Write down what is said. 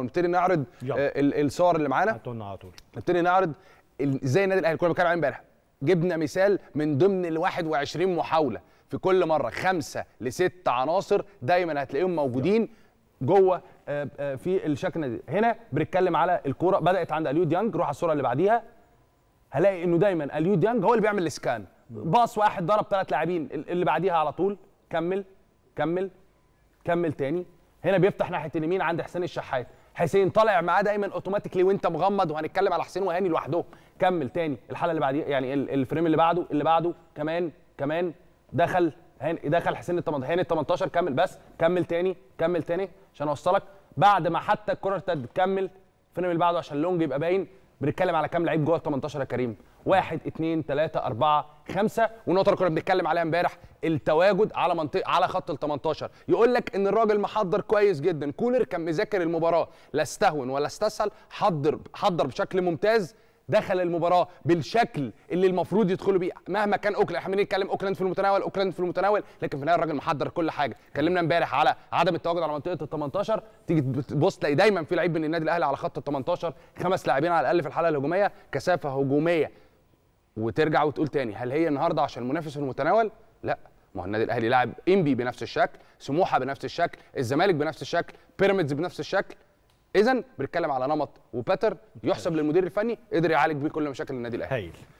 ونبتدي نعرض آه، الصور اللي معانا على طول نبتدي نعرض ازاي النادي الاهلي كنا بنتكلم عليه امبارح جبنا مثال من ضمن ال 21 محاوله في كل مره خمسه لست عناصر دايما هتلاقيهم موجودين جوه آه، آه، في الشكل دي هنا بنتكلم على الكوره بدات عند اليو ديانج روح على الصوره اللي بعديها هلاقي انه دايما اليو ديانج هو اللي بيعمل السكان باص واحد ضرب ثلاث لاعبين اللي بعديها على طول كمل كمل كمل تاني هنا بيفتح ناحيه اليمين عند حسين الشحات حسين طالع معاه دايما اوتوماتيكلي وانت مغمض وهنتكلم على حسين وهاني لوحدهم كمل تاني الحلقه اللي بعديها يعني الفريم اللي بعده اللي بعده كمان كمان دخل هاني دخل حسين ال 18 هاني ال 18 كمل بس كمل تاني كمل تاني عشان اوصلك بعد ما حتى الكره ارتدت تكمل الفريم اللي بعده عشان اللونج يبقى باين بنتكلم على كام لعيب جوه ال 18 يا كريم؟ واحد اثنين ثلاثة أربعة خمسة والنقطة اللي كنا بنتكلم عليها امبارح التواجد على منطق على خط ال 18 يقول لك إن الراجل محضر كويس جدا كولر كان مذاكر المباراة لا استهون ولا استسهل حضر حضر بشكل ممتاز دخل المباراه بالشكل اللي المفروض يدخلوا بيه مهما كان اوكلاند احنا بنتكلم اوكلاند في المتناول اوكلاند في المتناول لكن في النهايه الراجل محضر كل حاجه اتكلمنا امبارح على عدم التواجد على منطقه ال 18 تيجي تبص تلاقي دايما في لعيب من النادي الاهلي على خط ال 18 خمس لاعبين على الاقل في الحاله الهجوميه كثافه هجوميه وترجع وتقول تاني هل هي النهارده عشان المنافس المتناول لا ما هو النادي الاهلي لاعب انبي بنفس الشكل سموحه بنفس الشكل الزمالك بنفس الشكل بيراميدز بنفس الشكل اذا بنتكلم على نمط وباتر يحسب للمدير الفني قدر يعالج بيه كل مشاكل النادي الاهلي